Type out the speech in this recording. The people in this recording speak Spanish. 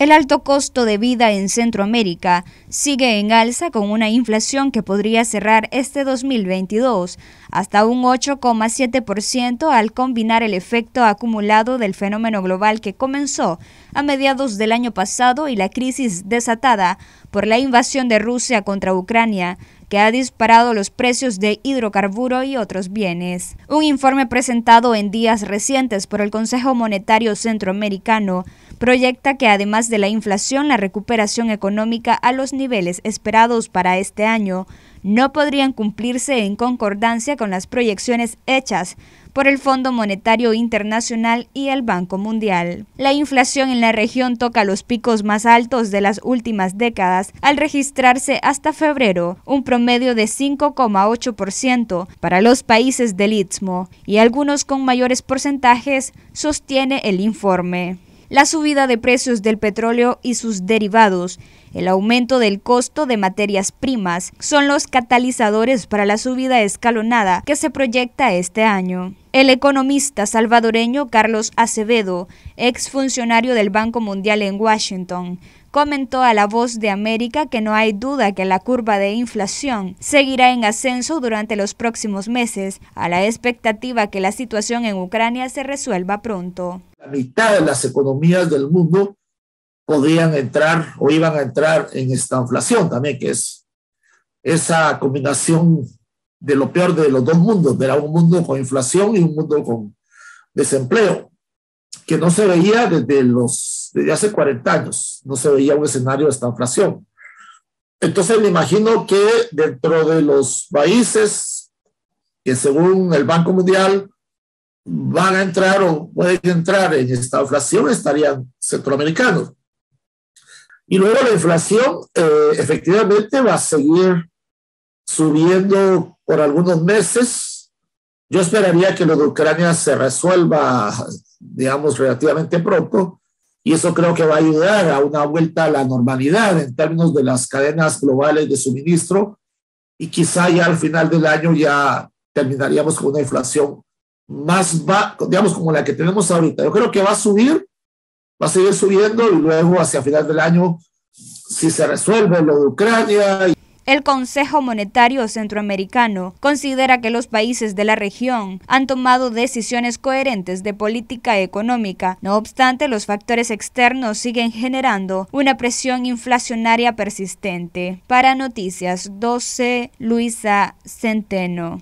El alto costo de vida en Centroamérica sigue en alza con una inflación que podría cerrar este 2022 hasta un 8,7% al combinar el efecto acumulado del fenómeno global que comenzó a mediados del año pasado y la crisis desatada por la invasión de Rusia contra Ucrania, que ha disparado los precios de hidrocarburo y otros bienes. Un informe presentado en días recientes por el Consejo Monetario Centroamericano proyecta que además de la inflación, la recuperación económica a los niveles esperados para este año no podrían cumplirse en concordancia con las proyecciones hechas por el Fondo Monetario Internacional y el Banco Mundial. La inflación en la región toca los picos más altos de las últimas décadas al registrarse hasta febrero un promedio de 5,8% para los países del Istmo y algunos con mayores porcentajes, sostiene el informe la subida de precios del petróleo y sus derivados, el aumento del costo de materias primas, son los catalizadores para la subida escalonada que se proyecta este año. El economista salvadoreño Carlos Acevedo, ex funcionario del Banco Mundial en Washington, comentó a La Voz de América que no hay duda que la curva de inflación seguirá en ascenso durante los próximos meses, a la expectativa que la situación en Ucrania se resuelva pronto. La mitad de las economías del mundo podían entrar o iban a entrar en esta inflación también, que es esa combinación de lo peor de los dos mundos, de un mundo con inflación y un mundo con desempleo, que no se veía desde, los, hace 40 años, no se veía un escenario de esta inflación. Entonces me imagino que dentro de los países que según el Banco Mundial van a entrar o pueden entrar en esta inflación estarían centroamericanos. Y luego la inflación eh, efectivamente va a seguir subiendo por algunos meses. Yo esperaría que lo de Ucrania se resuelva, digamos, relativamente pronto, y eso creo que va a ayudar a una vuelta a la normalidad en términos de las cadenas globales de suministro, y quizá ya al final del año ya terminaríamos con una inflación más, digamos, como la que tenemos ahorita. Yo creo que va a subir, va a seguir subiendo y luego hacia final del año, si se resuelve lo de Ucrania y el Consejo Monetario Centroamericano considera que los países de la región han tomado decisiones coherentes de política económica. No obstante, los factores externos siguen generando una presión inflacionaria persistente. Para Noticias 12, Luisa Centeno.